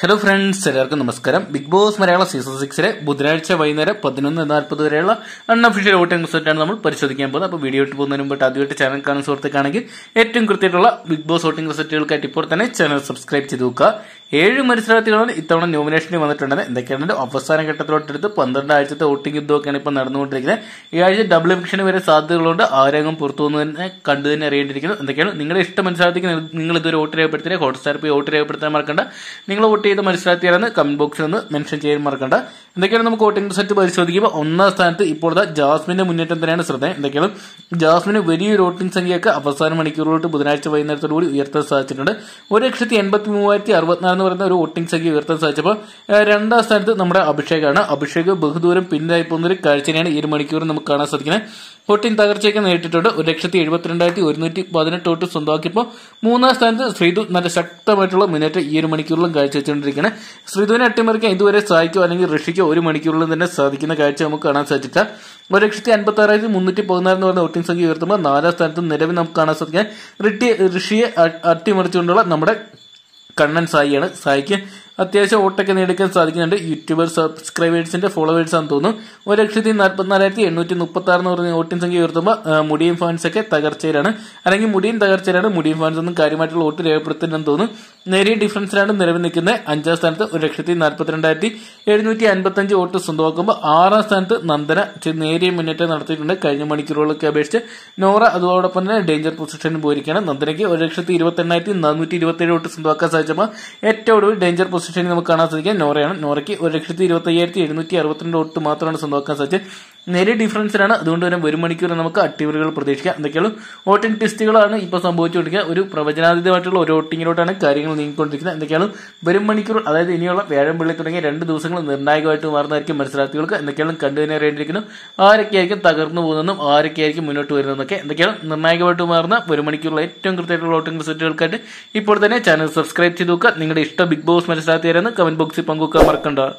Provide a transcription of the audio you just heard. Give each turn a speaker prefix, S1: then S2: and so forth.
S1: hello friends എല്ലാവർക്കും നമസ്കാരം Big Boss Malayalam season സിക്സിലെ ബുധനാഴ്ച വൈകുന്നേരം പതിനൊന്ന് നാൽപ്പത് വരെയുള്ള അൺഒഫീഷ്യൽ വോട്ടിംഗ് റിസൾട്ടാണ് നമ്മൾ പരിശോധിക്കാൻ പോകുന്നത് അപ്പോൾ വീഡിയോ ഇട്ട് പോകുന്നതിന് മുമ്പ് ആദ്യമായിട്ട് ചാനൽ കാണുന്ന സുഹൃത്തുക്കാണെങ്കിൽ ഏറ്റവും കൃത്യമായിട്ടുള്ള ബിഗ് ബോസ് വോട്ടിംഗ് റിസൾട്ടുകൾക്കായിട്ട് ഇപ്പോൾ തന്നെ ചാനൽ സബ്സ്ക്രൈബ് ചെയ്ത് നോക്കുക ഏഴ് മത്സരാർത്ഥികളാണ് ഇത്തവണ നോമിനേഷനിൽ വന്നിട്ടുണ്ടെന്ന് എന്തൊക്കെയാണ് അവസാന ഘട്ടത്തിലോട്ടെടുത്ത് പന്ത്രണ്ട് ആഴ്ചത്തെ വോട്ടിംഗ് യുദ്ധമൊക്കെയാണ് ഇപ്പോൾ നടന്നുകൊണ്ടിരിക്കുന്നത് ഈ ആഴ്ച ഡബിൾ ഇലക്ഷന് വരെ സാധ്യതകളുണ്ട് ആരെങ്കിലും പുറത്തു വന്ന് തന്നെ കണ്ടു തന്നെ അറിയേണ്ടിയിരിക്കുന്നു എന്തൊക്കെയാണ് നിങ്ങളുടെ ഇഷ്ടം മത്സരാർത്ഥിക്ക് നിങ്ങൾ ഇതുവരെ വോട്ട് രേഖപ്പെടുത്തിയാൽ ഹോട്ട്സ്റ്റാർ പോയി വോട്ട് രേഖപ്പെടുത്താൻ മറക്കണ്ട നിങ്ങൾ വോട്ട് ചെയ്ത് മനസ്സിലാക്കിയാലാണ് കമന്റ് ബോക്സിൽ ഒന്ന് മെൻഷൻ ചെയ്യാൻ മറക്കണ്ട എന്തൊക്കെയാണ് നമുക്ക് വോട്ടിംഗ് റിസൾട്ട് പരിശോധിക്കുമ്പോൾ ഒന്നാം സ്ഥാനത്ത് ഇപ്പോഴത്തെ ജാസ്മിന്റെ മുന്നേറ്റം തന്നെയാണ് ശ്രദ്ധ എന്തൊക്കെയാണ് ജാസ്മിന് വലിയൊരു വോട്ടിംഗ് സംഖ്യയൊക്കെ അവസാന മണിക്കൂറുകളിട്ട് ബുധനാഴ്ച വൈകുന്നേരത്തോടുകൂടി ഉയർത്താൻ സാധിച്ചിട്ടുണ്ട് ഒരു ലക്ഷത്തി എൺപത്തി മൂവായിരത്തി അറുപത്തിനാല് എന്ന് പറയുന്ന ഒരു വോട്ടിംഗ് സംഖ്യ ഉയർത്താൻ സാധിച്ചപ്പോൾ രണ്ടാം സ്ഥാനത്ത് നമ്മുടെ അഭിഷേകാണ് അഭിഷേക് ബഹുദൂരം പിന്നിലായി പോകുന്ന ഒരു കാഴ്ചയാണ് ഈ ഒരു മണിക്കൂറിൽ നമുക്ക് കാണാൻ സാധിക്കുന്നത് വോട്ടിംഗ് തകർച്ചയൊക്കെ നേരിട്ടിട്ടുണ്ട് ഒരു ലക്ഷത്തി എഴുപത്തിരണ്ടായിരത്തി ഒരുന്നൂറ്റി പതിനെട്ട് വോട്ട് സ്വന്തമാക്കിയപ്പോൾ മൂന്നാം സ്ഥാനത്ത് ശ്രീതു നല്ല ശക്തമായിട്ടുള്ള മുന്നേറ്റം ഈ ഒരു മണിക്കൂറിലും കാഴ്ചവെച്ചുകൊണ്ടിരിക്കുകയാണ് ശ്രീതുവിനെ അട്ടിമറിക്കാൻ ഇതുവരെ സഹായിക്കോ അല്ലെങ്കിൽ ഋഷിക്കോ ഒരു മണിക്കൂറിലും തന്നെ സാധിക്കുന്ന കാഴ്ച നമുക്ക് കാണാൻ സാധിച്ചില്ല ഒരു ലക്ഷത്തി അൻപത്തി ആറായിരത്തി മുന്നൂറ്റി പതിനാറ് എന്ന് പറഞ്ഞ വോട്ടിംഗ് സംഖ്യ ഉയർത്തുമ്പോൾ നാലാം സ്ഥാനത്ത് നിലവിൽ നമുക്ക് കാണാൻ സാധിക്കാൻ റിട്ടി ഋഷിയെ അട്ടിമറിച്ചുകൊണ്ടുള്ള നമ്മുടെ കണ്ണൻ സായിയാണ് സായിക്ക് അത്യാവശ്യം വോട്ടൊക്കെ നേടിക്കാൻ സാധിക്കുന്നുണ്ട് യൂട്യൂബർ സബ്സ്ക്രൈബേഴ്സിന്റെ ഫോളോവേഴ്സ് ആണെന്ന് തോന്നുന്നു ഒരു ലക്ഷത്തി നാൽപ്പത്തിനാലായിരത്തി എണ്ണൂറ്റി മുപ്പത്തി ആറ് എന്ന് പറഞ്ഞ വോട്ടിംഗ് സംഖ്യ ഉയർത്തുമ്പോൾ മുടിയും ഫാൻസ് ഒക്കെ തകർച്ചയിലാണ് അല്ലെങ്കിൽ മുടിയും തകർച്ചയിലാണ് മുടിയും ഫാൻസ് ഒന്നും കാര്യമായിട്ടുള്ള വോട്ട് രേഖപ്പെടുത്തുന്നില്ലെന്ന് തോന്നുന്നു നേരിയ ഡിഫറൻസിലാണ് നിലവിൽ നിൽക്കുന്നത് അഞ്ചാം സ്ഥാനത്ത് ഒരു ലക്ഷത്തി നാൽപ്പത്തിരണ്ടായിരത്തി എഴുന്നൂറ്റി അൻപത്തി അഞ്ച് വോട്ട് സ്വന്തമാക്കുമ്പോൾ ആറാം സ്ഥാനത്ത് നന്ദന നേരിയ മുന്നേറ്റം നടത്തിയിട്ടുണ്ട് കഴിഞ്ഞ മണിക്കൂറുകളൊക്കെ അപേക്ഷിച്ച് നോറ അതോടൊപ്പം തന്നെ ഡേഞ്ചർ പൊസിഷനിൽ പോയിരിക്കുകയാണ് നന്ദനയ്ക്ക് ഒരു ലക്ഷത്തി ഇരുപത്തി എണ്ണായിരത്തി നാനൂറ്റി ഇരുപത്തി ഏഴ് വോട്ട് സ്വന്തമാക്കാൻ സാധിച്ചപ്പോൾ ഏറ്റവും ഒടുവിൽ ഡേഞ്ചർ പൊസിഷനിൽ നമുക്ക് കാണാൻ സാധിക്കുക നോറയാണ് നോറയ്ക്ക് ഒരു ലക്ഷത്തി ഇരുപത്തി അയ്യായിരത്തി എഴുന്നൂറ്റി അറുപത്തിരണ്ട് വോട്ട് മാത്രമാണ് സ്വന്തമാക്കാൻ സാധിച്ചത് നില ഡിഫറൻസിലാണ് അതുകൊണ്ട് തന്നെ ഒരു മണിക്കൂർ നമുക്ക് അട്ടിമറികൾ പ്രതീക്ഷിക്കാം എന്തൊക്കെയാണ് വോട്ടിംഗ് ടെസ്റ്റുകളാണ് ഇപ്പോൾ സംഭവിച്ചുകൊണ്ടിരിക്കുക ഒരു പ്രവചനാതീതമായിട്ടുള്ള ഒരു വോട്ടിങ്ങിലോട്ടാണ് കാര്യങ്ങൾ നീങ്ങിക്കൊണ്ടിരിക്കുന്നത് എന്തൊക്കെയാണ് വരും മണിക്കൂർ അതായത് ഇനിയുള്ള വ്യാഴംപള്ളി തുടങ്ങിയ രണ്ട് ദിവസങ്ങൾ നിർണായകമായിട്ട് മാറുന്നതായിരിക്കും മത്സരാർത്ഥികൾക്ക് എന്തൊക്കെയാണ് കണ്ടുതന്നെ അറിയേണ്ടിയിരിക്കുന്നു ആരൊക്കെയായിരിക്കും തകർന്നു പോകുന്നതും ആരൊക്കെയായിരിക്കും മുന്നോട്ട് വരുന്നതെന്നൊക്കെ എന്തൊക്കെയാണ് നിർണായകമായിട്ട് മാറുന്ന ഒരു മണിക്കൂറുള്ള ഏറ്റവും കൃത്യമായിട്ടുള്ള വോട്ടിംഗ് റിസൾട്ടുകൾക്കായിട്ട് ഇപ്പോൾ തന്നെ ചാനൽ സബ്സ്ക്രൈബ് ചെയ്ത് നോക്കുക നിങ്ങളുടെ ഇഷ്ട ബിഗ് ബോസ് മത്സരാർത്ഥിയാരെന്ന് കമന്റ് ബോക്സിൽ പങ്കുവെക്കാൻ മറക്കണ്ട